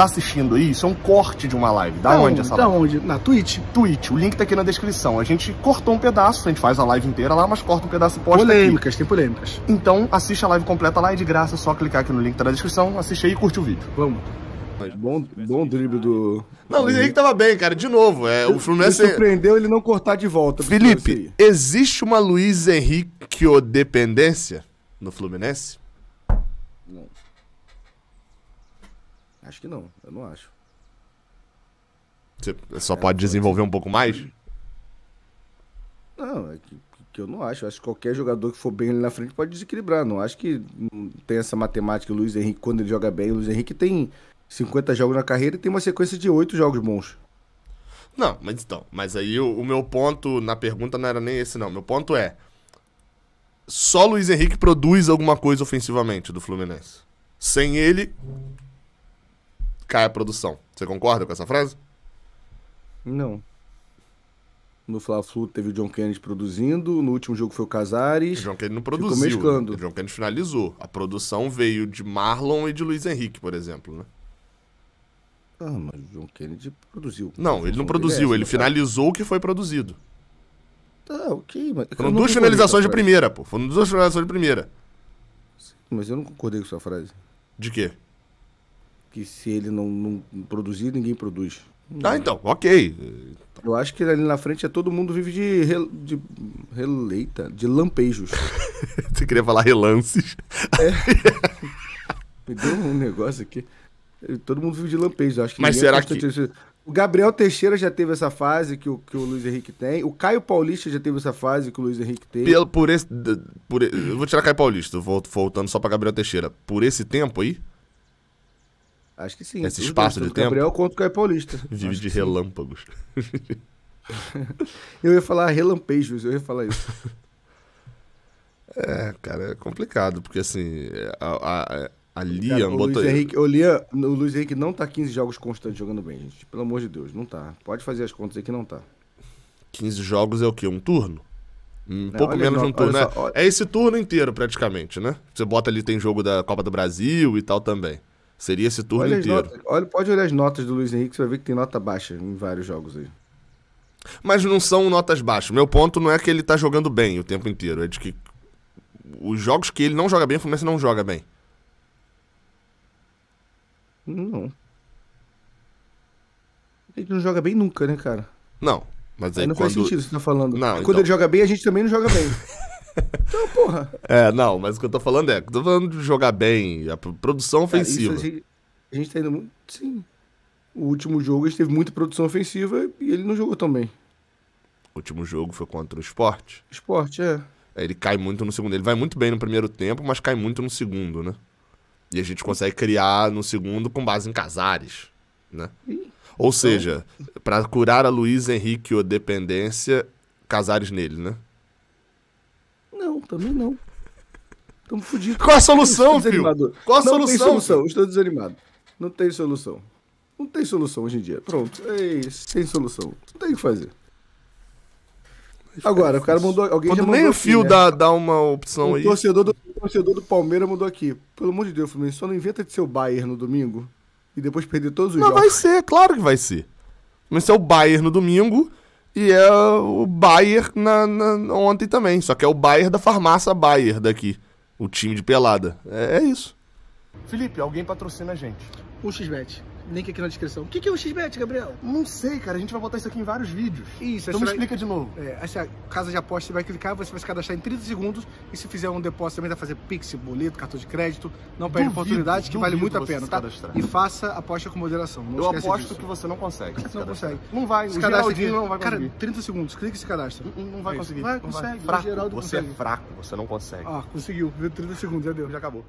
tá assistindo aí, isso é um corte de uma live. Da, da onde, essa da live? Da onde? Na Twitch? Twitch. O link tá aqui na descrição. A gente cortou um pedaço, a gente faz a live inteira lá, mas corta um pedaço e posta Polêmicas, aqui. tem polêmicas. Então, assiste a live completa lá, e de graça, é só clicar aqui no link tá na descrição, assiste aí e curte o vídeo. Vamos. Mas bom, bom drible do. Não, o Henrique tava bem, cara. De novo, é, o Fluminense. Ele surpreendeu ele não cortar de volta. Felipe, existe uma Luiz Henrique dependência no Fluminense? Não. Acho que não, eu não acho. Você é, só pode desenvolver um pouco mais? Não, é que, que eu não acho. Eu acho que qualquer jogador que for bem ali na frente pode desequilibrar. Não acho que tem essa matemática. O Luiz Henrique, quando ele joga bem, o Luiz Henrique tem 50 jogos na carreira e tem uma sequência de 8 jogos bons. Não, mas então, mas aí o, o, meu ponto na pergunta não era nem esse, não. Meu ponto é. Só Luiz Henrique produz alguma coisa ofensivamente do Fluminense. Sem ele, cai a produção. Você concorda com essa frase? Não. No Fla-Flu teve o John Kennedy produzindo, no último jogo foi o Casares. O John Kennedy não produziu. Ficou né? mesclando. Né? O John Kennedy finalizou. A produção veio de Marlon e de Luiz Henrique, por exemplo, né? Ah, mas o John Kennedy produziu. Não, ele não produziu, ele né? finalizou o que foi produzido. Tá, ok, mas. Foram duas finalizações de primeira, pô. Foram duas finalizações de primeira. Mas eu não concordei com sua frase. De quê? que se ele não, não produzir, ninguém produz. Ah, então, ok. Eu acho que ali na frente é todo mundo vive de, de releita, de lampejos. Você queria falar relances? É. Me deu um negócio aqui. Todo mundo vive de lampejos, acho que. Mas é será que... O Gabriel Teixeira já teve essa fase que o, que o Luiz Henrique tem. O Caio Paulista já teve essa fase que o Luiz Henrique tem. Pelo, por esse. Por, eu vou tirar Caio Paulista, voltando só para Gabriel Teixeira. Por esse tempo aí, Acho que sim. Esse espaço de tempo. Gabriel é contra o Caio Paulista. Vive de relâmpagos. eu ia falar relampejos, eu ia falar isso. É, cara, é complicado, porque assim, a, a, a cara, botou... O Luiz, Henrique, lia, o Luiz Henrique não tá 15 jogos constantes jogando bem, gente. Pelo amor de Deus, não tá. Pode fazer as contas aí que não tá. 15 jogos é o quê? Um turno? Um não, pouco menos de um turno, né? Olha... É esse turno inteiro, praticamente, né? Você bota ali, tem jogo da Copa do Brasil e tal também. Seria esse turno olha inteiro. Notas, olha, pode olhar as notas do Luiz Henrique, você vai ver que tem nota baixa em vários jogos aí. Mas não são notas baixas. Meu ponto não é que ele tá jogando bem o tempo inteiro, é de que os jogos que ele não joga bem, o Fluminense não joga bem. Não. Ele não joga bem nunca, né, cara? Não. Mas aí, aí não quando... faz sentido o que você tá falando. Não, então... quando ele joga bem, a gente também não joga bem. Então, porra. É, não, mas o que eu tô falando é, tô falando de jogar bem, a produção ofensiva. É, isso, a, gente, a gente tá indo muito. Sim. O último jogo a gente teve muita produção ofensiva e ele não jogou tão bem. O último jogo foi contra o esporte? Esporte, é. é. Ele cai muito no segundo. Ele vai muito bem no primeiro tempo, mas cai muito no segundo, né? E a gente consegue criar no segundo com base em Casares, né? Ou então. seja, para curar a Luiz Henrique ou dependência, Casares nele, né? Não, também não. Estamos fodidos. Qual a solução, filho? Qual a não solução? Não tem solução, estou desanimado. Não tem solução. Não tem solução hoje em dia. Pronto, é sem solução. Não tem o que fazer. Agora, é o cara mandou. Alguém Quando já mandou nem o fio né? dá, né? dá uma opção um aí. Torcedor do, um torcedor do Palmeiras mandou aqui. Pelo amor de Deus, Fluminense, só não inventa de ser o Bayern no domingo e depois perder todos os jogos. Mas vai ser, claro que vai ser. Mas é o Bayern no domingo e é o Bayer na, na, ontem também. Só que é o Bayer da farmácia Bayer daqui. O time de pelada. É, é isso. Felipe, alguém patrocina a gente. O XBET link aqui na descrição. O que, que é o XBET, Gabriel? Não sei, cara. A gente vai botar isso aqui em vários vídeos. Isso. Então me explica de novo. É, essa é casa de aposta, você vai clicar, você vai se cadastrar em 30 segundos e se fizer um depósito também vai fazer Pix, boleto, cartão de crédito. Não perde duvido, oportunidade, que vale muito a pena, tá? E faça aposta com moderação. Não Eu aposto disso. que você não consegue. Não consegue. Não vai. Se cadastra aqui, não vai conseguir. Cara, 30 segundos. Clica e se cadastra. Não, não vai conseguir. Vai, não consegue. Vai. Fraco. Você é consegue. é fraco. Você não consegue. Ah, conseguiu. 30 segundos. Já deu. Já acabou.